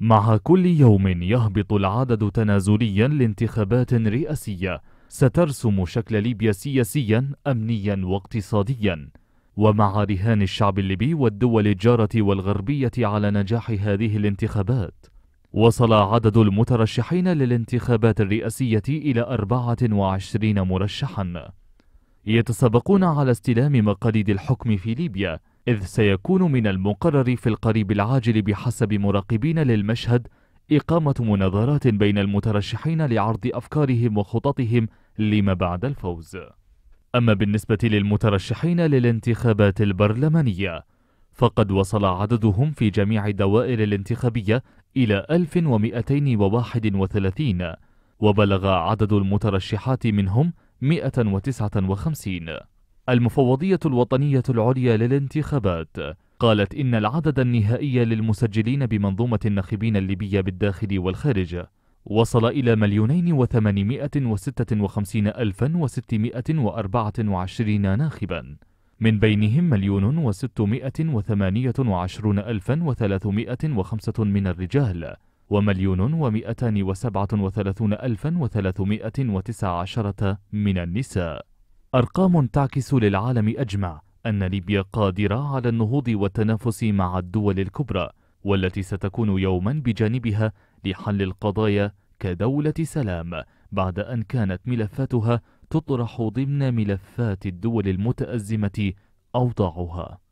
مع كل يوم يهبط العدد تنازليا لانتخابات رئاسية سترسم شكل ليبيا سياسيا أمنيا واقتصاديا ومع رهان الشعب الليبي والدول الجارة والغربية على نجاح هذه الانتخابات وصل عدد المترشحين للانتخابات الرئاسية إلى 24 مرشحا يتسابقون على استلام مقاليد الحكم في ليبيا إذ سيكون من المقرر في القريب العاجل بحسب مراقبين للمشهد إقامة مناظرات بين المترشحين لعرض أفكارهم وخططهم لما بعد الفوز. أما بالنسبة للمترشحين للانتخابات البرلمانية، فقد وصل عددهم في جميع الدوائر الانتخابية إلى 1231 وبلغ عدد المترشحات منهم 159 المفوضية الوطنية العليا للانتخابات قالت إن العدد النهائي للمسجلين بمنظومة الناخبين الليبية بالداخل والخارج وصل إلى مليونين وثمانمائة وستة وخمسين ألفا وستمائة وأربعة وعشرين ناخبا من بينهم مليون وستمائة وثمانية وعشرون ألفا وثلاثمائة وخمسة من الرجال ومليون ومئتان وسبعة وثلاثون ألفا وثلاثمائة وتسع عشرة من النساء أرقام تعكس للعالم أجمع أن ليبيا قادرة على النهوض والتنافس مع الدول الكبرى والتي ستكون يوما بجانبها لحل القضايا كدولة سلام بعد أن كانت ملفاتها تطرح ضمن ملفات الدول المتأزمة أوضاعها